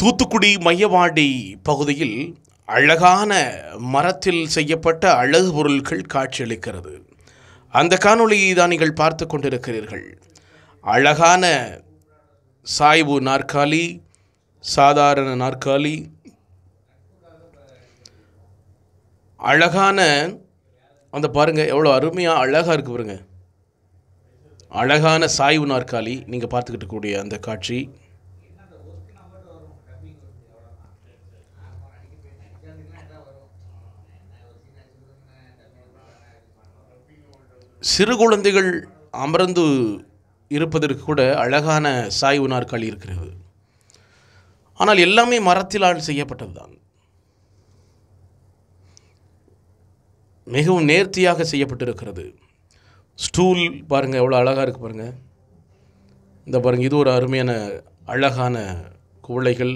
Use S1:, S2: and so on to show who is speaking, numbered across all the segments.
S1: தூத்துக்குடி மையவாடி பகுதியில் அழகான மரத்தில் செய்யப்பட்ட அழகு பொருட்கள் காட்சியளிக்கிறது அந்த காணொளியை தான் நீங்கள் பார்த்து கொண்டிருக்கிறீர்கள் அழகான சாய்வு நாற்காலி சாதாரண நாற்காலி அழகான அந்த பாருங்கள் எவ்வளோ அருமையாக அழகாக இருக்குது பாருங்கள் அழகான சாய்வு நாற்காலி நீங்கள் பார்த்துக்கிட்டு கூடிய அந்த காட்சி சிறு குழந்தைகள் அமர்ந்து இருப்பதற்கு கூட அழகான சாய்வு நாற்காலி இருக்கிறது ஆனால் எல்லாமே மரத்திலால் செய்யப்பட்டது தான் மிகவும் நேர்த்தியாக செய்யப்பட்டிருக்கிறது ஸ்டூல் பாருங்கள் எவ்வளோ அழகாக இருக்குது பாருங்கள் இந்த பாருங்கள் இது ஒரு அருமையான அழகான குவளைகள்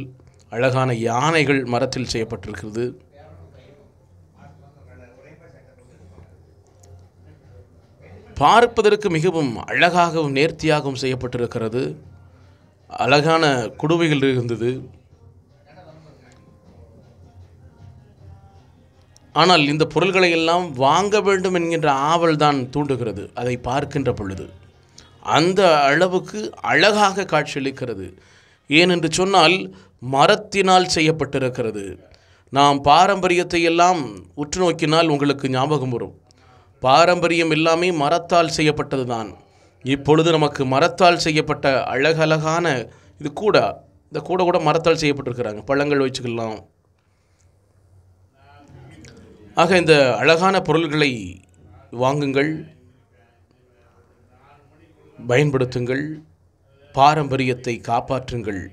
S1: அழகான யானைகள் மரத்தில் செய்யப்பட்டிருக்கிறது பார்ப்பதற்கு மிகவும் அழகாகவும் நேர்த்தியாகவும் செய்யப்பட்டிருக்கிறது அழகான குடுவைகள் இருந்தது ஆனால் இந்த பொருள்களை எல்லாம் வாங்க வேண்டும் என்கின்ற ஆவல் தான் தூண்டுகிறது அதை பார்க்கின்ற பொழுது அந்த அளவுக்கு அழகாக காட்சியளிக்கிறது ஏனென்று சொன்னால் மரத்தினால் செய்யப்பட்டிருக்கிறது நாம் பாரம்பரியத்தை எல்லாம் உற்று நோக்கினால் உங்களுக்கு ஞாபகம் வரும் பாரம்பரியம் எல்லாமே மரத்தால் செய்யப்பட்டது தான் இப்பொழுது நமக்கு மரத்தால் செய்யப்பட்ட அழகழகான இது கூட இந்த கூட கூட மரத்தால் செய்யப்பட்டிருக்கிறாங்க பழங்கள் வச்சுக்கலாம் ஆக இந்த அழகான பொருள்களை வாங்குங்கள் பயன்படுத்துங்கள் பாரம்பரியத்தை காப்பாற்றுங்கள்